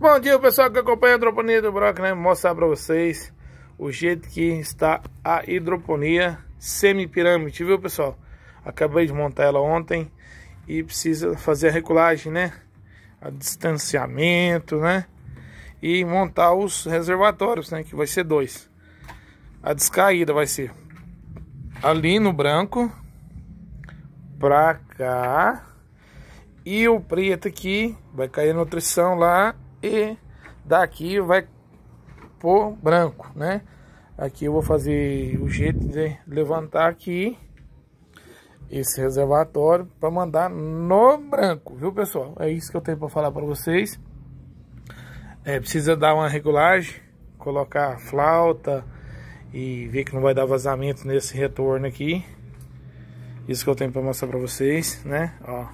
Bom dia pessoal que acompanha a hidroponia do Broca, né? mostrar para vocês o jeito que está a hidroponia semi-pirâmide, viu pessoal? Acabei de montar ela ontem e precisa fazer a reculagem, né? A distanciamento, né? E montar os reservatórios, né? Que vai ser dois. A descaída vai ser ali no branco, pra cá. E o preto aqui vai cair a nutrição lá e daqui vai por branco, né? Aqui eu vou fazer o jeito de levantar aqui esse reservatório para mandar no branco, viu pessoal? É isso que eu tenho para falar para vocês. É, precisa dar uma regulagem, colocar flauta e ver que não vai dar vazamento nesse retorno aqui. Isso que eu tenho para mostrar para vocês, né? Ó,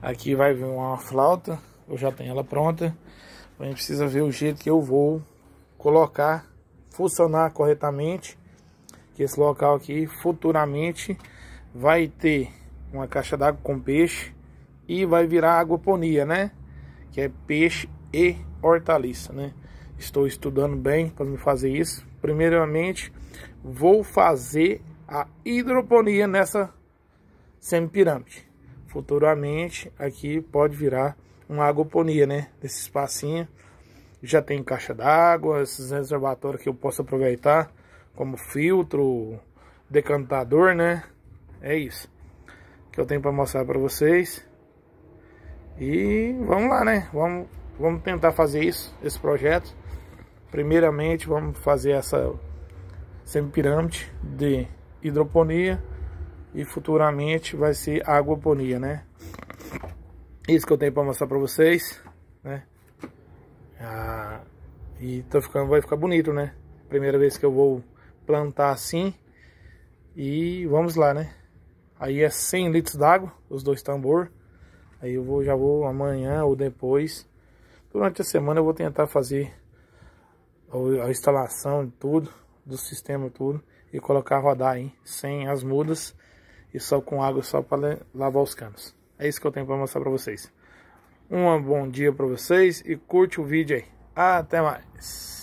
aqui vai vir uma flauta. Eu já tenho ela pronta. A gente precisa ver o jeito que eu vou colocar, funcionar corretamente. Que esse local aqui futuramente vai ter uma caixa d'água com peixe e vai virar aquaponia, né? Que é peixe e hortaliça, né? Estou estudando bem para me fazer isso. Primeiramente, vou fazer a hidroponia nessa semipirâmide futuramente aqui pode virar uma agoponia, né? Nesse espacinho já tem caixa d'água, esses reservatórios que eu posso aproveitar como filtro, decantador, né? É isso que eu tenho para mostrar para vocês. E vamos lá, né? Vamos, vamos tentar fazer isso, esse projeto. Primeiramente, vamos fazer essa semi pirâmide de hidroponia e futuramente vai ser aguaponia, né? Isso que eu tenho para mostrar para vocês, né? Ah, e tá ficando, vai ficar bonito, né? Primeira vez que eu vou plantar assim. E vamos lá, né? Aí é 100 litros d'água, os dois tambor. Aí eu vou, já vou amanhã ou depois. Durante a semana eu vou tentar fazer a instalação de tudo, do sistema tudo. E colocar rodar aí, sem as mudas e só com água só para lavar os canos. É isso que eu tenho para mostrar para vocês. Um bom dia para vocês e curte o vídeo aí. Até mais.